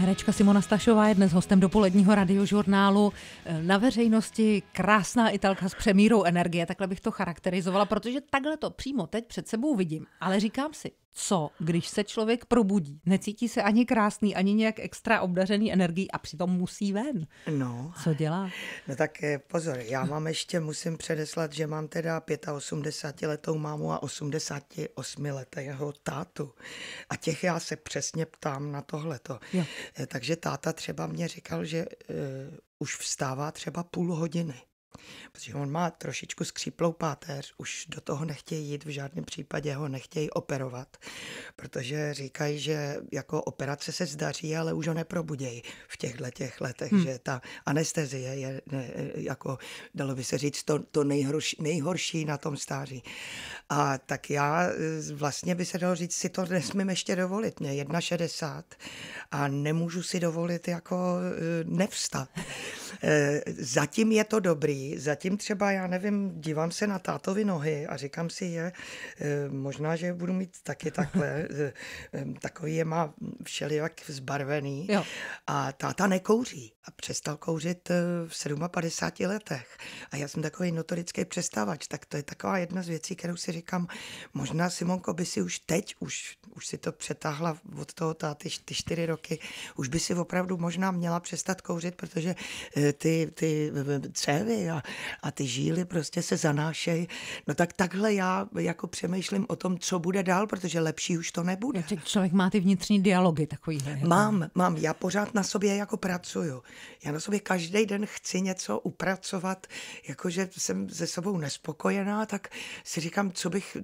Herečka Simona Stašová je dnes hostem dopoledního radiožurnálu. Eh, na veřejnosti krásná italka s přemírou energie, takhle bych to charakterizovala, protože takhle to přímo teď před sebou vidím. Ale říkám si, co, když se člověk probudí, necítí se ani krásný, ani nějak extra obdařený energií a přitom musí ven. No. Co dělá? No tak eh, pozor, já mám ještě, musím předeslat, že mám teda 85 letou mámu a 88 letého tátu. A těch já se přesně ptám na tohleto. Jo. Eh, takže táta třeba mě říkal, že uh, už vstává třeba půl hodiny protože on má trošičku skříplou páteř, už do toho nechtějí jít, v žádném případě ho nechtějí operovat, protože říkají, že jako operace se zdaří, ale už ho neprobudějí v těchto těch letech, hmm. že ta anestezie je ne, jako, dalo by se říct, to, to nejhorší, nejhorší na tom stáří. A tak já eh, vlastně by se dalo říct, si to nesmím ještě dovolit, mě 1,60 a nemůžu si dovolit jako eh, nevstat. Eh, zatím je to dobrý, dobrý, zatím třeba, já nevím, dívám se na tátovi nohy a říkám si, je, eh, možná, že budu mít taky takhle, eh, eh, takový je má všelijak vzbarvený jo. a táta nekouří a přestal kouřit eh, v 57 letech. A já jsem takový notorický přestávač, tak to je taková jedna z věcí, kterou si říkám, možná Simonko by si už teď, už, už si to přetáhla od toho táty ty čtyři roky, už by si opravdu možná měla přestat kouřit, protože eh, ty, ty cévy a, a ty žíly prostě se zanášejí. No tak takhle já jako přemýšlím o tom, co bude dál, protože lepší už to nebude. Člověk má ty vnitřní dialogy takovýhle. Jako- mám, mám. Já pořád na sobě jako pracuju já na sobě každý den chci něco upracovat, jakože jsem se sebou nespokojená, tak si říkám, co bych,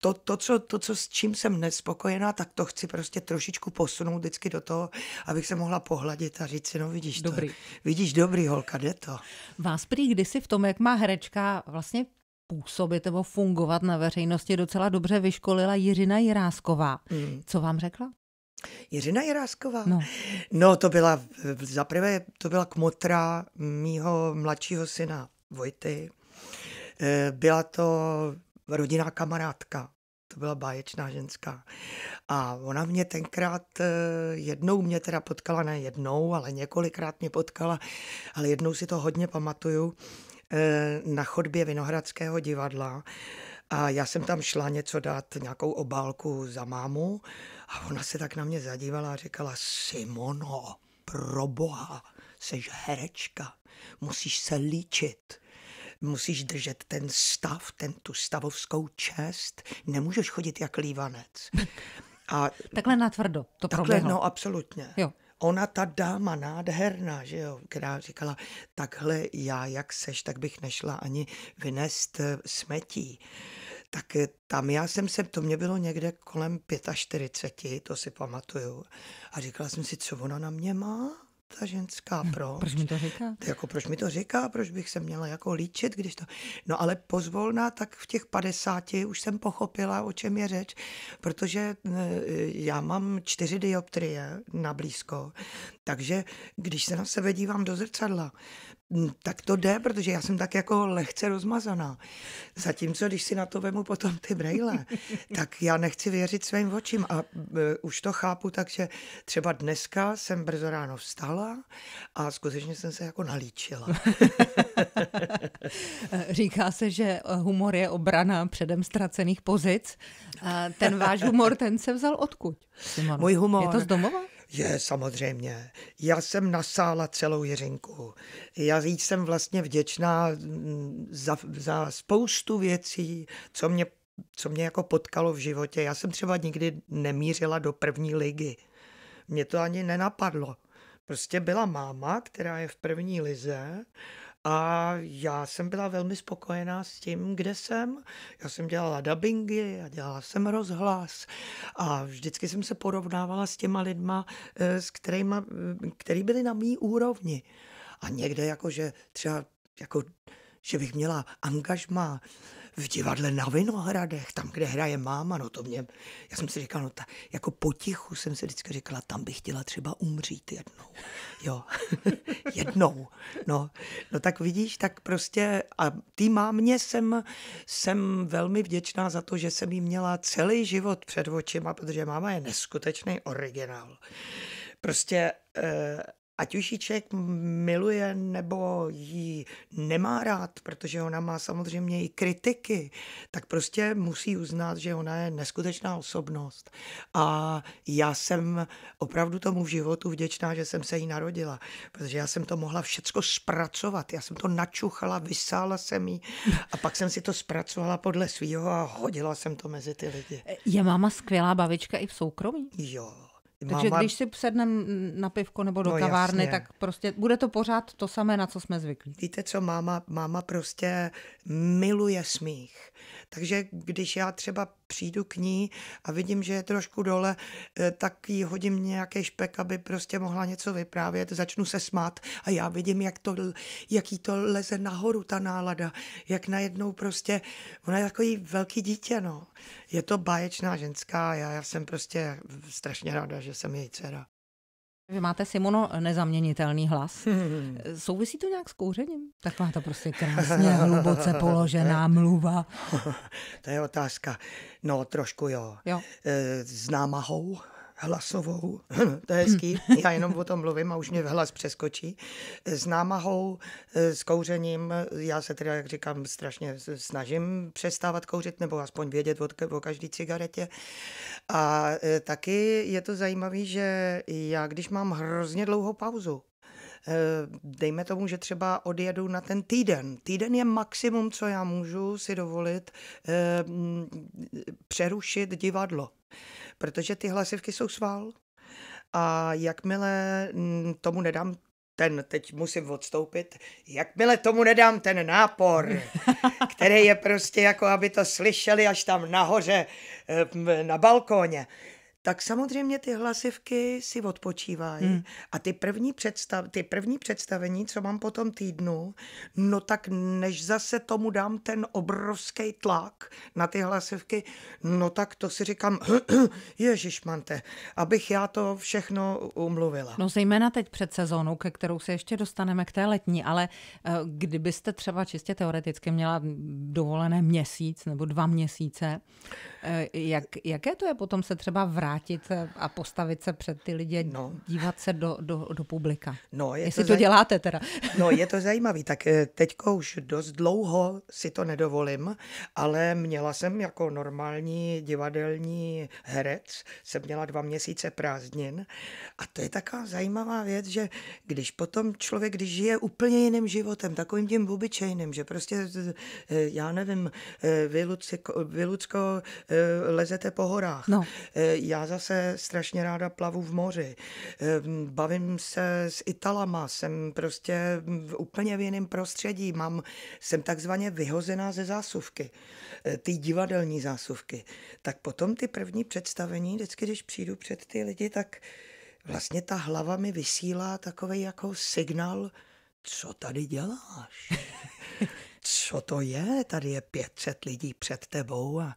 to, to, co, to, co s čím jsem nespokojená, tak to chci prostě trošičku posunout vždycky do toho, abych se mohla pohladit a říct si, no vidíš dobrý. to. Vidíš, dobrý holka, jde to. Vás prý kdysi v tom, jak má herečka vlastně působit nebo fungovat na veřejnosti docela dobře vyškolila Jiřina Jirásková. Mm. Co vám řekla? Jiřina Jirásková? No. no, to byla, zaprvé to byla kmotra mýho mladšího syna Vojty. Eh, byla to rodinná kamarádka, to byla báječná ženská. A ona mě tenkrát, eh, jednou mě teda potkala, ne jednou, ale několikrát mě potkala, ale jednou si to hodně pamatuju, eh, na chodbě Vinohradského divadla a já jsem tam šla něco dát, nějakou obálku za mámu a ona se tak na mě zadívala a říkala, Simono, pro boha, seš herečka, musíš se líčit musíš držet ten stav, ten tu stavovskou čest, nemůžeš chodit jak lívanec. A takhle natvrdo to takhle, proběhlo. no absolutně. Jo ona ta dáma nádherná, že jo, která říkala, takhle já jak seš, tak bych nešla ani vynést eh, smetí. Tak eh, tam já jsem se, to mě bylo někde kolem 45, to si pamatuju. A říkala jsem si, co ona na mě má? ta ženská, hm, proč? Proč mi to říká? Jako proč mi to říká, proč bych se měla jako líčit, když to... No ale pozvolná tak v těch 50 už jsem pochopila, o čem je řeč, protože eh, já mám čtyři dioptrie na blízko, takže když se na sebe dívám do zrcadla, tak to jde, protože já jsem tak jako lehce rozmazaná. Zatímco, když si na to vemu potom ty brejle, tak já nechci věřit svým očím a uh, už to chápu, takže třeba dneska jsem brzo ráno vstala a skutečně jsem se jako nalíčila. E, říká se, že e, humor je obrana předem ztracených pozic. Ten váš humor, ten se vzal odkud? Simon? Můj humor. Je to z domova? Je, samozřejmě. Já jsem nasála celou Jiřinku. Já jí jsem vlastně vděčná mm, za, za spoustu věcí, co mě, co mě jako potkalo v životě. Já jsem třeba nikdy nemířila do první ligy. Mě to ani nenapadlo. Prostě byla máma, která je v první lize a já jsem byla velmi spokojená s tím, kde jsem. Já jsem dělala dubbingy a dělala jsem rozhlas a vždycky jsem se porovnávala s těma lidma, eh, s kterýma, eh, který byli na mý úrovni. A někde jako, že třeba jako, že bych měla angažma v divadle na Vinohradech, tam, kde hraje máma, no to mě, já jsem si říkal, no ta, jako potichu jsem si vždycky říkala, tam bych chtěla třeba umřít jednou, jo, jednou, no, no tak vidíš, tak prostě a tý mámě jsem, jsem velmi vděčná za to, že jsem jí měla celý život před očima, protože máma je neskutečný originál. Prostě eh, ať už ji člověk miluje nebo ji nemá rád, protože ona má samozřejmě i kritiky, tak prostě musí uznat, že ona je neskutečná osobnost. A já jsem opravdu tomu v životu vděčná, že jsem se jí narodila, protože já jsem to mohla všecko zpracovat. Já jsem to načuchala, vysála jsem jí a pak jsem si to zpracovala podle svého a hodila jsem to mezi ty lidi. Je máma skvělá bavička i v soukromí? Jo, takže máma... když si sedneme na pivko nebo do no, kavárny, jasně. tak prostě bude to pořád to samé, na co jsme zvyklí. Víte co, máma, máma prostě miluje smích. Takže když já třeba přijdu k ní a vidím, že je trošku dole, eh, tak jí hodím nějaký špek, aby prostě mohla něco vyprávět, začnu se smát a já vidím, jak to, jak jí to leze nahoru ta nálada, jak najednou prostě, ona je takový velký dítě, no je to báječná ženská, já, já jsem prostě strašně ráda, že jsem její dcera. Vy máte, Simono, nezaměnitelný hlas. Hmm. Souvisí to nějak s kouřením? Taková to prostě krásně, hluboce položená mluva. to je otázka. No, trošku jo. jo. Eh, s námahou hlasovou, to je hezký, já jenom o tom mluvím a už mě hlas přeskočí, s námahou, s kouřením, já se teda, jak říkám, strašně snažím přestávat kouřit, nebo aspoň vědět o každé cigaretě. A e, taky je to zajímavé, že já, když mám hrozně dlouhou pauzu, e, dejme tomu, že třeba odjedu na ten týden. Týden je maximum, co já můžu si dovolit e, přerušit divadlo protože ty hlasivky jsou sval. A jakmile mm, tomu nedám ten, teď musím odstoupit, jakmile tomu nedám ten nápor, který je prostě jako, aby to slyšeli až tam nahoře eh, na balkóně, tak samozřejmě ty hlasivky si odpočívají. Hmm. A ty první, představ, ty první představení, co mám po tom týdnu, no tak než zase tomu dám ten obrovský tlak na ty hlasivky, no tak to si říkám, ježišmante, abych já to všechno umluvila. No zejména teď před sezónou, ke kterou se ještě dostaneme k té letní, ale eh, kdybyste třeba čistě teoreticky měla dovolené měsíc nebo dva měsíce, eh, jak, jaké to je potom se třeba vrátit vrátit a postavit se před ty lidi, no. dívat se do, do, do publika. No, je Jestli to, zaj... to děláte teda. No, je to zajímavý. Tak eh, teďko už dost dlouho si to nedovolím, ale měla jsem jako normální divadelní herec, jsem měla dva měsíce prázdnin a to je taková zajímavá věc, že když potom člověk, když žije úplně jiným životem, takovým tím obyčejným, že prostě, eh, já nevím, eh, vy, Lucko, vy Lucko, lezete po horách. No. Já zase strašně ráda plavu v moři. Ehm, bavím se s Italama, jsem prostě v úplně v jiném prostředí. Mám, jsem takzvaně vyhozená ze zásuvky, e, ty divadelní zásuvky. Tak potom ty první představení, vždycky, když přijdu před ty lidi, tak vlastně ta hlava mi vysílá takový jako signál, co tady děláš? co to je, tady je 500 lidí před tebou a,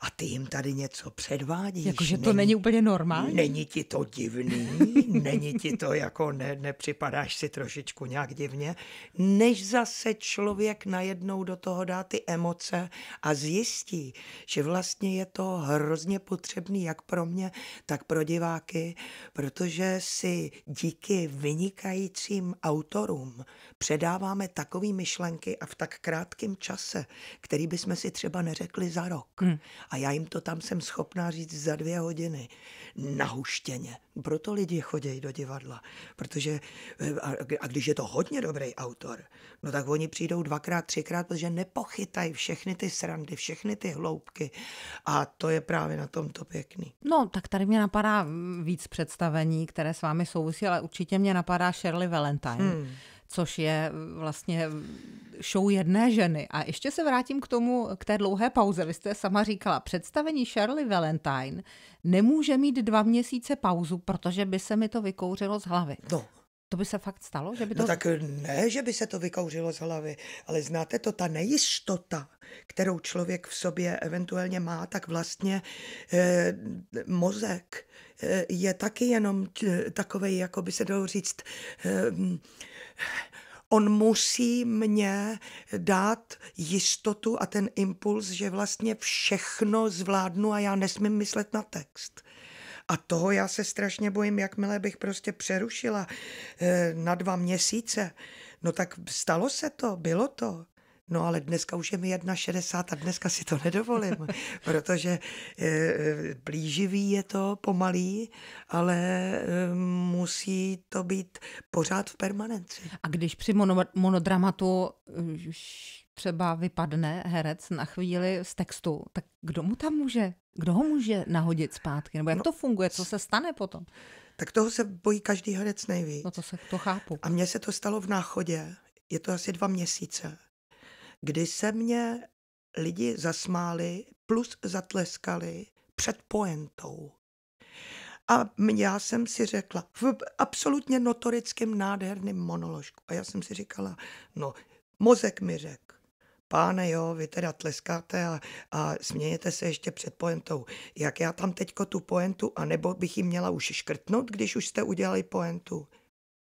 a ty jim tady něco předvádíš. Jakože to není, není úplně normální. Není ti to divný, není ti to jako, ne, nepřipadáš si trošičku nějak divně, než zase člověk najednou do toho dá ty emoce a zjistí, že vlastně je to hrozně potřebný jak pro mě, tak pro diváky, protože si díky vynikajícím autorům předáváme takové myšlenky a v tak krátkém čase, který bychom si třeba neřekli za rok. Hmm. A já jim to tam jsem schopná říct za dvě hodiny. Nahuštěně. Proto lidi chodějí do divadla. Protože, eh, a, a když je to hodně dobrý autor, no tak oni přijdou dvakrát, třikrát, protože nepochytají všechny ty srandy, všechny ty hloubky. A to je právě na tom to pěkný. No, tak tady mě napadá mm, víc představení, které s vámi souvisí, ale určitě mě napadá Shirley Valentine. Hmm což je eh, vlastně eh, show jedné ženy. A ještě se vrátím k tomu, k té dlouhé pauze. Vy jste sama říkala, představení Shirley Valentine nemůže mít dva měsíce pauzu, protože by se mi to vykouřilo z hlavy. No, to by se fakt stalo? Že by no to... No tak eh, ne, že by se to vykouřilo z hlavy, ale znáte to, ta nejistota, kterou člověk v sobě eventuálně má, tak vlastně eh, mozek eh, je taky jenom takový, jako by se dalo říct, eh, on musí mě dát jistotu a ten impuls, že vlastně všechno zvládnu a já nesmím myslet na text. A toho já se strašně bojím, jakmile bych prostě přerušila eh, na dva měsíce. No tak stalo se to, bylo to. No ale dneska už je mi 1,60 a dneska si to nedovolím, protože eh, eh, plíživý je to, pomalý, ale eh, musí to být pořád v permanenci. A když při mono- monodramatu třeba vypadne herec na chvíli z textu, tak kdo mu tam může, kdo ho může nahodit zpátky? Nebo jak no, to funguje, co se stane potom? Tak toho se bojí každý herec nejvíc. No to se, to chápu. A mně se to stalo v náchodě, je to asi dva měsíce kdy se mě lidi zasmáli plus zatleskali před poentou. A já jsem si řekla, v absolutně notorickém nádherném monoložku. A já jsem si říkala, no, mozek mi řekl, páne, jo, vy teda tleskáte a, a smějete se ještě před poentou. Jak já tam teďko tu poentu, anebo bych ji měla už škrtnout, když už jste udělali poentu.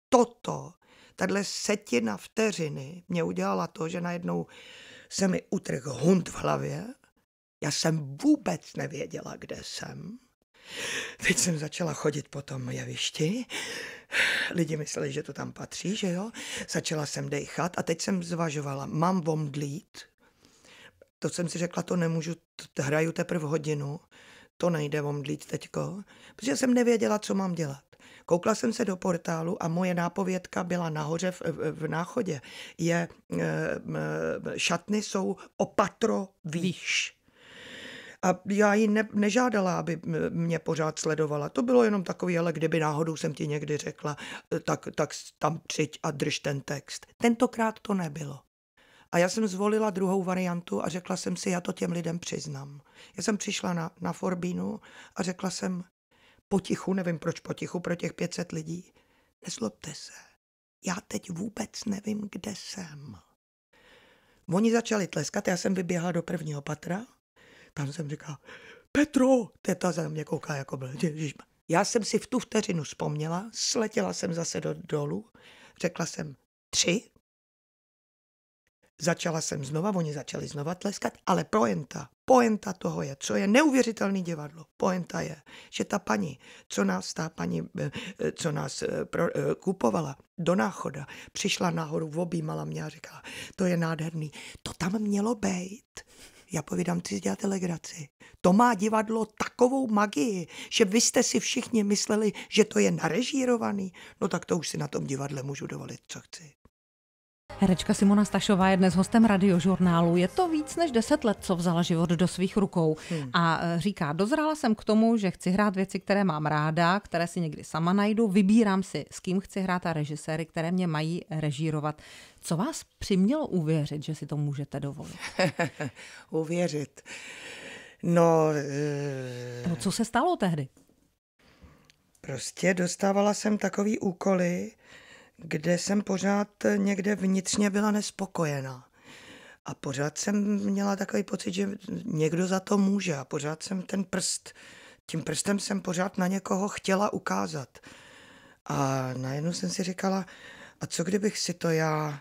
Toto Tahle setina vteřiny mě udělala to, že najednou se mi utrh hund v hlavě. Já jsem vůbec nevěděla, kde jsem. Teď jsem začala chodit po tom jevišti. Lidi mysleli, že to tam patří, že jo? Začala jsem dejchat a teď jsem zvažovala, mám vomdlít? To jsem si řekla, to nemůžu, to hraju teprve hodinu, to nejde vomdlít teďko, protože jsem nevěděla, co mám dělat. Koukla jsem se do portálu a moje nápovědka byla nahoře v, v, v náchodě. Je, eh, eh, šatny jsou opatro výš. A já ji ne, nežádala, aby mě pořád sledovala. To bylo jenom takové, ale kdyby náhodou jsem ti někdy řekla, eh, tak, tak tam přijď a drž ten text. Tentokrát to nebylo. A já jsem zvolila druhou variantu a řekla jsem si, já to těm lidem přiznám. Já jsem přišla na, na Forbínu a řekla jsem, potichu, nevím proč potichu, pro těch 500 lidí. Nezlobte se, já teď vůbec nevím, kde jsem. Oni začali tleskat, já jsem vyběhla do prvního patra, tam jsem říkal, Petro, teta za mě kouká jako byl. Já jsem si v tu vteřinu vzpomněla, sletěla jsem zase do dolu, řekla jsem tři Začala jsem znova, oni začali znova tleskat, ale poenta, poenta toho je, co je neuvěřitelný divadlo, poenta je, že ta paní, co nás ta paní, eh, co nás eh, pro, eh, kupovala do náchoda, přišla nahoru, objímala mě a říkala, to je nádherný, to tam mělo být. Já povídám, ty si děláte legraci. To má divadlo takovou magii, že vy jste si všichni mysleli, že to je narežírovaný. No tak to už si na tom divadle můžu dovolit, co chci. Herečka Simona Stašová je dnes hostem radiožurnálu. Je to víc než deset let, co vzala život do svých rukou. Hmm. A e, říká, dozrála jsem k tomu, že chci hrát věci, které mám ráda, které si někdy sama najdu, vybírám si, s kým chci hrát a režiséry, které mě mají režírovat. Co vás přimělo uvěřit, že si to můžete dovolit? uvěřit. No, no, co se stalo tehdy? Prostě dostávala jsem takový úkoly, kde jsem pořád někde vnitřně byla nespokojená. A pořád jsem měla takový pocit, že někdo za to může a pořád jsem ten prst, tím prstem jsem pořád na někoho chtěla ukázat. A najednou jsem si říkala, a co kdybych si to já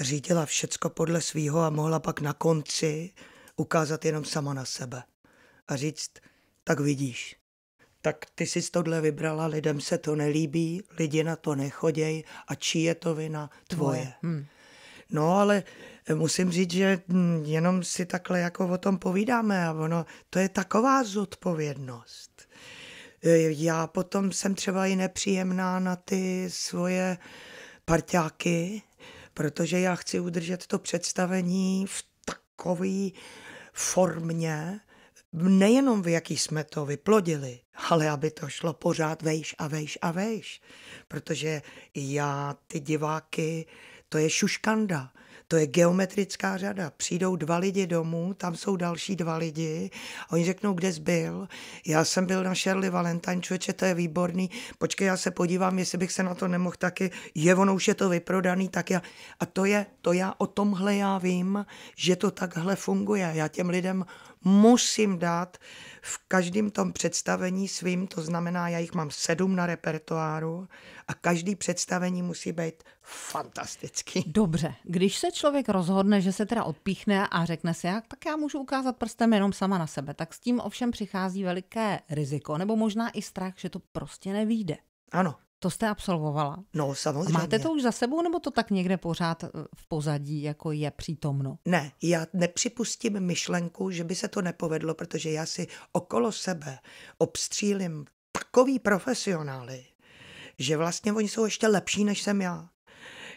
řídila všecko podle svýho a mohla pak na konci ukázat jenom sama na sebe a říct, tak vidíš, tak ty jsi tohle vybrala, lidem se to nelíbí, lidi na to nechoděj a čí je to vina? Tvoje. Tvoje. Hmm. No ale musím říct, že hm, jenom si takhle jako o tom povídáme a ono, to je taková zodpovědnost. E, já potom jsem třeba i nepříjemná na ty svoje parťáky, protože já chci udržet to představení v takové formě, nejenom v jaký jsme to vyplodili, ale aby to šlo pořád vejš a vejš a vejš. Protože já ty diváky, to je šuškanda, to je geometrická řada. Přijdou dva lidi domů, tam jsou další dva lidi a oni řeknou, kde jsi byl. Já jsem byl na Shirley Valentine, člověče, to je výborný. Počkej, já se podívám, jestli bych se na to nemohl taky. Je, ono už je to vyprodaný, tak já. A to je, to já o tomhle já vím, že to takhle funguje. Já těm lidem musím dát v každém tom představení svým, to znamená, já jich mám sedm na repertoáru a každý představení musí být fantastický. Dobře, když se člověk rozhodne, že se teda odpíchne a řekne si, jak, tak já můžu ukázat prstem jenom sama na sebe, tak s tím ovšem přichází veliké riziko, nebo možná i strach, že to prostě nevíde. Ano, to jste absolvovala. No, samozřejmě. A máte to už za sebou, nebo to tak někde pořád eh, v pozadí, jako je přítomno? Ne, já nepřipustím myšlenku, že by se to nepovedlo, protože já si okolo sebe obstřílim takový profesionály, že vlastně oni jsou ještě lepší, než jsem já.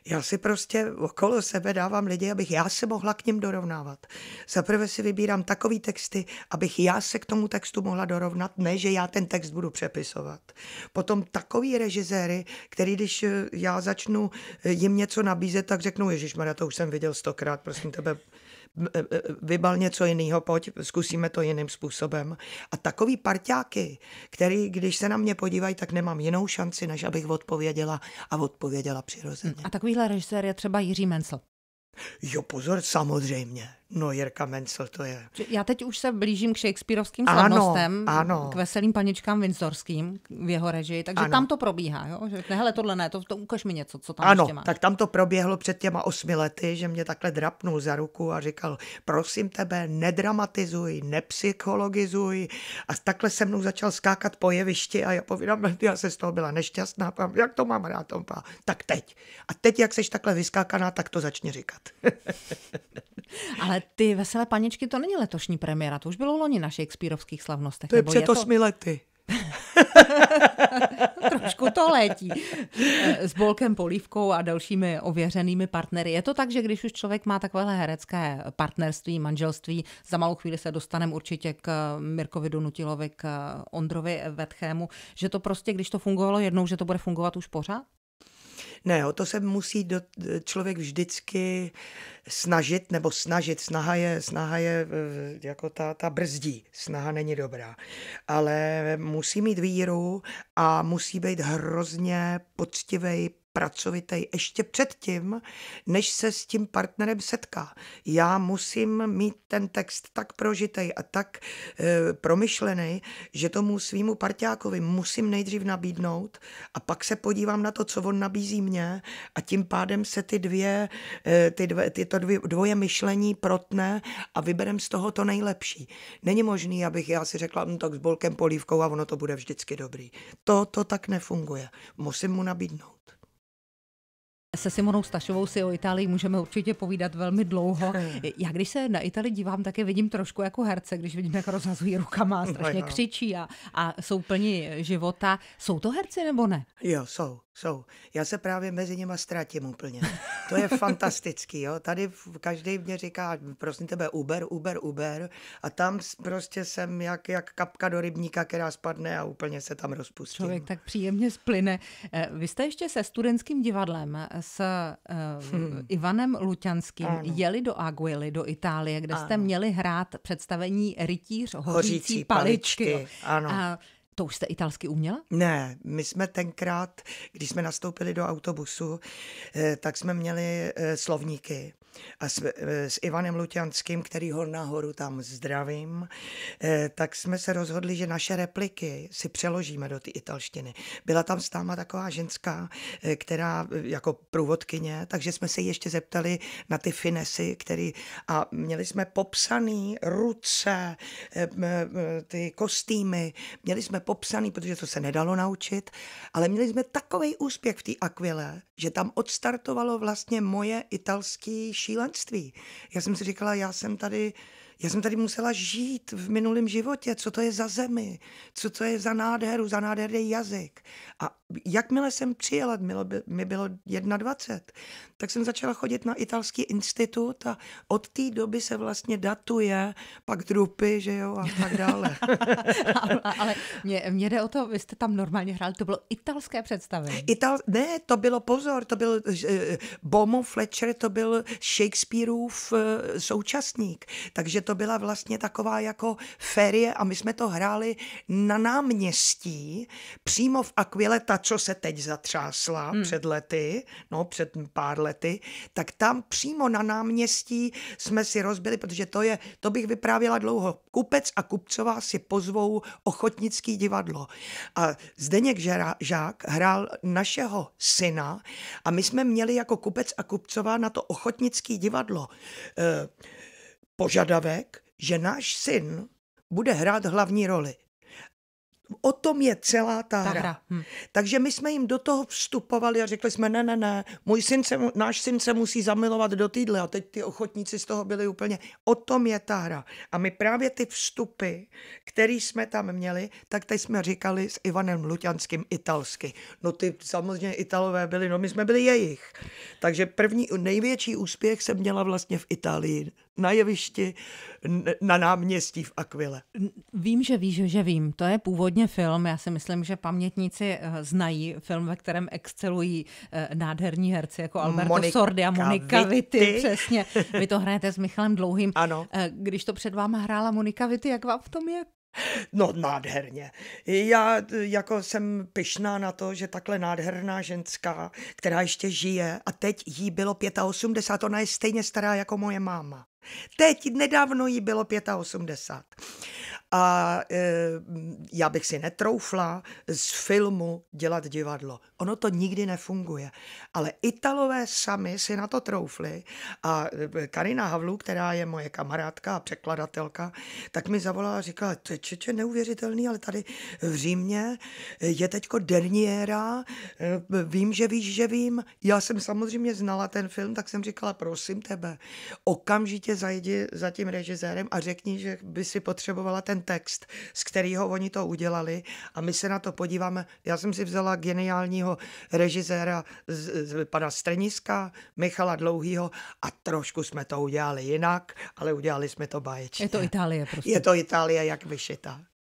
Já si prostě okolo sebe dávám lidi, abych já se mohla k ním dorovnávat. Zaprvé si vybírám takový texty, abych já se k tomu textu mohla dorovnat, ne, že já ten text budu přepisovat. Potom takový režiséry, který když eh, já začnu eh, jim něco nabízet, tak řeknou, Ježíš Mara, to už jsem viděl stokrát, prosím tebe, Eh, eh, vybal něco jiného, pojď, zkusíme to jiným způsobem. A takový parťáky, který, když se na mě podívají, tak nemám jinou šanci, než abych odpověděla a odpověděla přirozeně. A takovýhle režisér je třeba Jiří Mencel. Jo, pozor, samozřejmě. No Jirka Mencel to je. Já teď už se blížím k Shakespeareovským slavnostem, ano, ano. k veselým paničkám Windsorským v jeho režii, takže ano. tam to probíhá, jo? Že, hele, tohle ne, to, to ukaž mi něco, co tam ano, ještě máš. tak tam to proběhlo před těma osmi lety, že mě takhle drapnul za ruku a říkal, prosím tebe, nedramatizuj, nepsychologizuj a takhle se mnou začal skákat po jevišti a já povídám, já se z toho byla nešťastná, pám, jak to mám rád, tom, tak teď. A teď, jak seš takhle vyskákaná, tak to začni říkat. Ale ale ty Veselé paničky, to není letošní premiéra, to už bylo loni na Shakespeareovských slavnostech. To je před osmi to... lety. Trošku to letí. Eh, s Bolkem Polívkou a dalšími ověřenými partnery. Je to tak, že když už člověk má takovéhle herecké partnerství, manželství, za malou chvíli se dostaneme určitě k eh, Mirkovi Donutilovi, k eh, Ondrovi Vetchému, že to prostě, když to fungovalo jednou, že to bude fungovat už pořád? Ne, o to se musí do, člověk vždycky snažit, nebo snažit. Snaha je, snaha je e, jako ta, ta brzdí. Snaha není dobrá. Ale musí mít víru a musí být hrozně poctivý, pracovitý ještě předtím, než se s tím partnerem setká. Já musím mít ten text tak prožitý a tak e, promyšlený, že tomu svýmu partiákovi musím nejdřív nabídnout a pak se podívám na to, co on nabízí mě a tím pádem se ty dvě, e, ty dvě tyto dvě, dvoje myšlení protne a vyberem z toho to nejlepší. Není možný, abych já si řekla, no tak s bolkem polívkou a ono to bude vždycky dobrý. To, to tak nefunguje. Musím mu nabídnout se Simonou Stašovou si o Itálii můžeme určitě povídat velmi dlouho. Hmm. Já když se na Itálii dívám, tak je vidím trošku jako herce, když vidím, jak rozhazují rukama, hmm, strašně křičí a, a jsou plní života. Jsou to herci nebo ne? Jo, jsou. Jsou. Já se právě mezi nima ztratím úplně. To je fantastický, jo. Tady každý mě říká, prosím tebe, Uber, Uber, Uber. A tam prostě jsem jak, jak kapka do rybníka, která spadne a úplně se tam rozpustím. Člověk tak příjemně splyne. Eh, vy jste ještě se studentským divadlem eh, s uh, hmm. Ivanem Luťanským ano. jeli do Aguily, do Itálie, kde ano. jste měli hrát představení Rytíř hořící, hořící paličky. paličky. Ano. A to už jste italsky uměla? Ne, my jsme tenkrát, když jsme nastoupili do autobusu, eh, tak jsme měli eh, slovníky a s, eh, s Ivanem Luťanským, který ho nahoru tam zdravím, eh, tak jsme se rozhodli, že naše repliky si přeložíme do té italštiny. Byla tam s náma taková ženská, eh, která jako průvodkyně, takže jsme se ještě zeptali na ty finesy, který, a měli jsme popsaný ruce, ty kostýmy, měli jsme popsaný, protože to se nedalo naučit, ale měli jsme takový úspěch v té akvile, že tam odstartovalo vlastně moje italský šílenství. Já jsem si říkala, já jsem tady já jsem tady musela žít v minulém životě, co to je za zemi, co to je za nádheru, za nádherný jazyk. A jakmile jsem přijela, bylo, mi bylo 21, tak jsem začala chodit na italský institut a od té doby se vlastně datuje, pak drupy, že jo, a tak dále. ale ale mě, mě jde o to, vy jste tam normálně hráli, to bylo italské představení. Ital, ne, to bylo pozor, to byl uh, Bomo Fletcher, to byl Shakespeareův uh, současník, takže to byla vlastně taková jako férie a my jsme to hráli na náměstí, přímo v Aquile, ta, co se teď zatřásla hmm. před lety, no před pár lety, tak tam přímo na náměstí jsme si rozbili, protože to je, to bych vyprávěla dlouho, Kupec a Kupcová si pozvou ochotnický divadlo. A Zdeněk Žák hrál našeho syna a my jsme měli jako Kupec a Kupcová na to ochotnický divadlo eh, požadavek, že náš syn bude hrát hlavní roli. O tom je celá ta, ta hra. hra. Hm. Takže my jsme jim do toho vstupovali a řekli jsme, ne, ne, ne, můj syn se, náš syn se musí zamilovat do týdle a teď ty ochotníci z toho byli úplně, o tom je ta hra. A my právě ty vstupy, které jsme tam měli, tak teď jsme říkali s Ivanem Luťanským italsky. No ty samozřejmě Italové byli, no my jsme byli jejich. Takže první, největší úspěch jsem měla vlastně v Itálii na jevišti, na náměstí v Akvile. Vím, že víš, že vím. To je původní rozhodně film. Já si myslím, že pamětníci eh, znají film, ve kterém excelují eh, nádherní herci jako Alberto Monika Sordi a Monika Vitti. Vitti. Přesně. Vy to hrajete s Michalem Dlouhým. Ano. Eh, když to před váma hrála Monika Vitti, jak vám v tom je? No nádherně. Já jako jsem pyšná na to, že takhle nádherná ženská, která ještě žije a teď jí bylo 85, ona je stejně stará jako moje máma. Teď nedávno jí bylo 85 a eh, já bych si netroufla z filmu dělat divadlo. Ono to nikdy nefunguje. Ale Italové sami si na to troufli a eh, Karina Havlu, která je moje kamarádka a překladatelka, tak mi zavolala a říkala, to je čeče neuvěřitelný, ale tady v Římě eh, je teďko Derniera, vím, že víš, že vím. Já jsem samozřejmě znala ten film, tak jsem říkala, prosím tebe, okamžitě zajdi za tím režisérem a řekni, že by si potřebovala ten ten text, z kterého oni to udělali a my se na to podíváme. Já jsem si vzala geniálního režiséra z, z, pana Streniska, Michala Dlouhýho a trošku jsme to udělali jinak, ale udělali jsme to báječně. Je to Itálie prostě. Je to Itálie jak vyšitá.